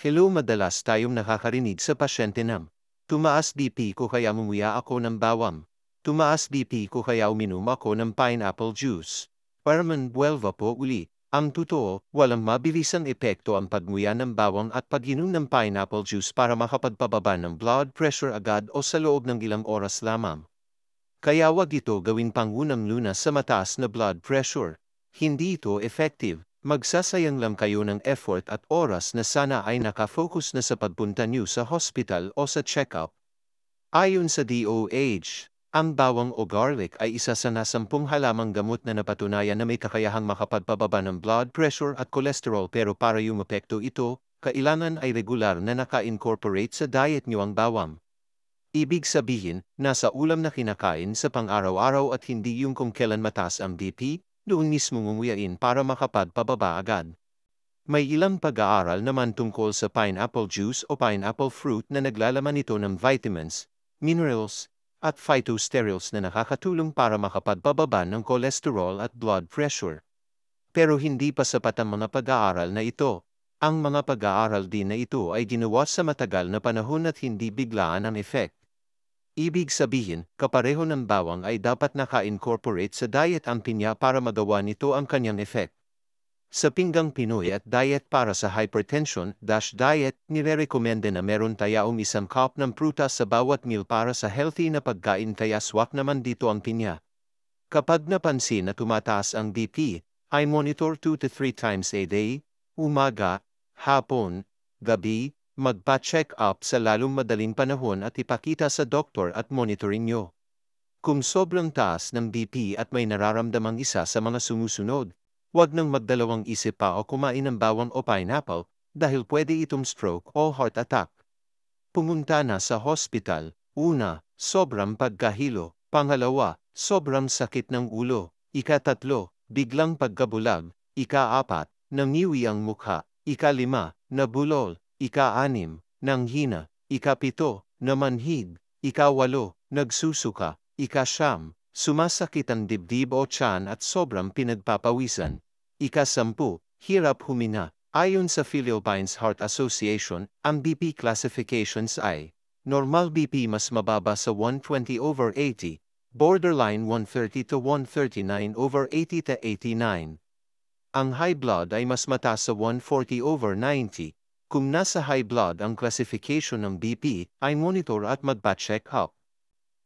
Hello madalas tayong nakakarinig sa pasyente ng Tumaas BP ko kaya mumuya ako ng bawang. Tumaas BP ko kaya uminom ako ng pineapple juice. Parman buwelva po uli. Ang totoo, walang mabilisang epekto ang pagmuya ng bawang at pag-inom ng pineapple juice para makapagpababa ng blood pressure agad o sa loob ng ilang oras lamang. Kaya wag ito gawin pangunang lunas sa mataas na blood pressure. Hindi ito effective magsasayang lang kayo ng effort at oras na sana ay nakafocus na sa pagpunta niyo sa hospital o sa check-up. Ayon sa DOH, ang bawang o garlic ay isa sa nasampung halamang gamot na napatunayan na may kakayahang makapagpababa ng blood pressure at cholesterol pero para yung epekto ito, kailangan ay regular na naka-incorporate sa diet nyo ang bawang. Ibig sabihin, nasa ulam na kinakain sa pang-araw-araw at hindi yung kung kailan matas ang BP, doon mismo mumuyain para makapad pababa agad. May ilang pag-aaral naman tungkol sa pineapple juice o pineapple fruit na naglalaman ito ng vitamins, minerals, at phytosterols na nakakatulong para makapagpababa ng cholesterol at blood pressure. Pero hindi pa sapat ang mga pag-aaral na ito. Ang mga pag-aaral din na ito ay ginawa sa matagal na panahon at hindi biglaan ang effect. Ibig sabihin, kapareho ng bawang ay dapat naka-incorporate sa diet ang pinya para magawa nito ang kanyang effect. Sa pinggang Pinoy at diet para sa hypertension, dash diet, nirerekomende na meron tayaong isang cup ng prutas sa bawat meal para sa healthy na pagkain kaya swak naman dito ang pinya. Kapag napansin na tumataas ang BP, I monitor 2 to 3 times a day, umaga, hapon, gabi, magpa-check up sa lalong madaling panahon at ipakita sa doktor at monitoring nyo. Kung sobrang taas ng BP at may nararamdamang isa sa mga sumusunod, huwag nang magdalawang isip pa o kumain ng bawang o pineapple dahil pwede itong stroke o heart attack. Pumunta na sa hospital, una, sobrang pagkahilo, pangalawa, sobrang sakit ng ulo, ikatatlo, biglang pagkabulag, ikaapat, nangiwi ang mukha, ikalima, nabulol, ika-anim, ng hina, ika-pito, na manhid, ika-walo, nagsusuka, ika-siyam, sumasakit ang dibdib o tiyan at sobrang pinagpapawisan, ika-sampu, hirap humina. Ayon sa Philippines Heart Association, ang BP classifications ay normal BP mas mababa sa 120 over 80, borderline 130 to 139 over 80 to 89. Ang high blood ay mas mataas sa 140 over 90, kung nasa high blood ang classification ng BP, ay monitor at magpa-check up.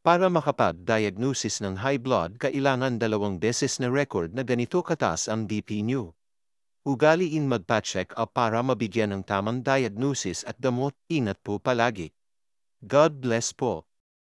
Para makapag-diagnosis ng high blood kailangan dalawang beses na record na ganito katas ang BP niyo. Ugaliin magpa-check up para mabigyan ng tamang diagnosis at damot, ingat po palagi. God bless po.